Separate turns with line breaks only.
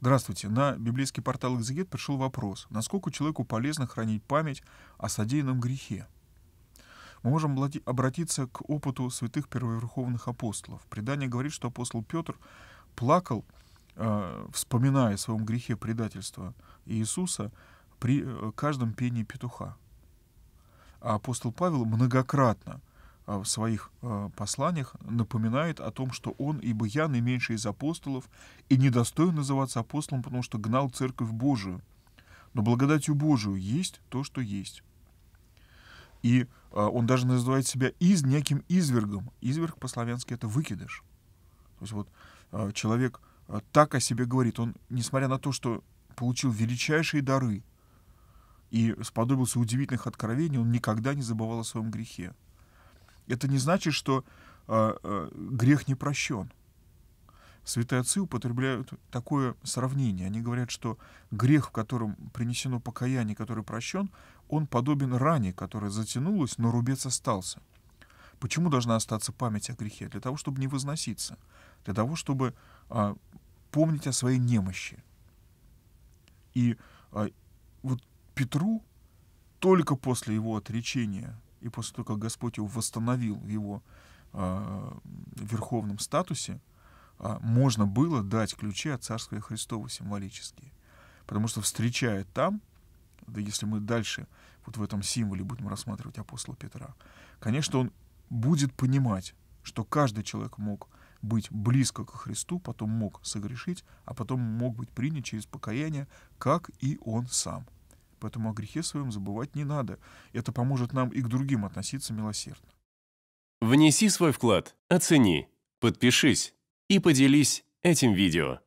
Здравствуйте. На библейский портал «Экзегет» пришел вопрос, насколько человеку полезно хранить память о содеянном грехе. Мы можем обратиться к опыту святых первоверховных апостолов. Предание говорит, что апостол Петр плакал, э, вспоминая о своем грехе предательства Иисуса при э, каждом пении петуха. А апостол Павел многократно а, в своих а, посланиях напоминает о том, что он, ибо я наименьший из апостолов, и недостоин называться апостолом, потому что гнал церковь Божию. Но благодатью Божию есть то, что есть. И а, он даже называет себя из, неким извергом. Изверг по-славянски это выкидыш. То есть вот человек так о себе говорит. Он, несмотря на то, что получил величайшие дары и сподобился удивительных откровений, он никогда не забывал о своем грехе это не значит, что э, э, грех не прощен. Святые отцы употребляют такое сравнение. Они говорят, что грех, в котором принесено покаяние, который прощен, он подобен ране, которая затянулась, но рубец остался. Почему должна остаться память о грехе? Для того, чтобы не возноситься, для того, чтобы а, помнить о своей немощи. И а, вот Петру только после его отречения и после того, как Господь его восстановил в его э, верховном статусе, э, можно было дать ключи от Царства Христова символические. Потому что встречая там, да если мы дальше вот в этом символе будем рассматривать апостола Петра, конечно, он будет понимать, что каждый человек мог быть близко к Христу, потом мог согрешить, а потом мог быть принят через покаяние, как и он сам — Поэтому о грехе своем забывать не надо. Это поможет нам и к другим относиться милосердно. Внеси свой вклад, оцени, подпишись и поделись этим видео.